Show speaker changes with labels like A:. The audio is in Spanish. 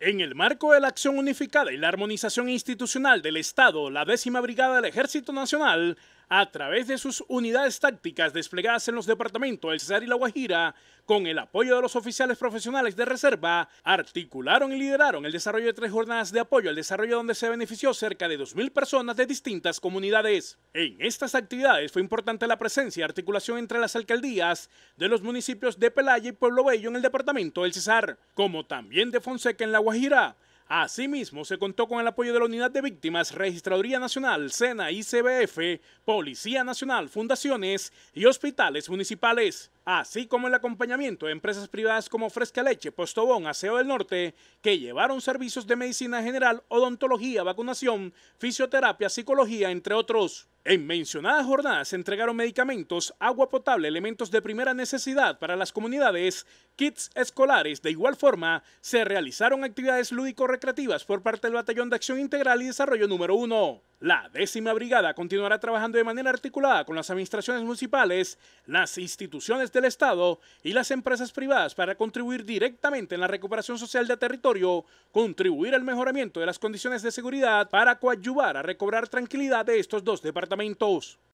A: En el marco de la acción unificada y la armonización institucional del Estado, la décima brigada del Ejército Nacional a través de sus unidades tácticas desplegadas en los departamentos del Cesar y La Guajira, con el apoyo de los oficiales profesionales de reserva, articularon y lideraron el desarrollo de tres jornadas de apoyo al desarrollo donde se benefició cerca de 2.000 personas de distintas comunidades. En estas actividades fue importante la presencia y articulación entre las alcaldías de los municipios de Pelaya y Pueblo Bello en el departamento del Cesar, como también de Fonseca en La Guajira, Asimismo, se contó con el apoyo de la Unidad de Víctimas, Registraduría Nacional, SENA, CBF, Policía Nacional, fundaciones y hospitales municipales así como el acompañamiento de empresas privadas como Fresca Leche, Postobón, Aseo del Norte, que llevaron servicios de medicina general, odontología, vacunación, fisioterapia, psicología, entre otros. En mencionadas jornadas se entregaron medicamentos, agua potable, elementos de primera necesidad para las comunidades, kits escolares. De igual forma, se realizaron actividades lúdico-recreativas por parte del Batallón de Acción Integral y Desarrollo número 1. La décima brigada continuará trabajando de manera articulada con las administraciones municipales, las instituciones del Estado y las empresas privadas para contribuir directamente en la recuperación social de territorio, contribuir al mejoramiento de las condiciones de seguridad para coadyuvar a recobrar tranquilidad de estos dos departamentos.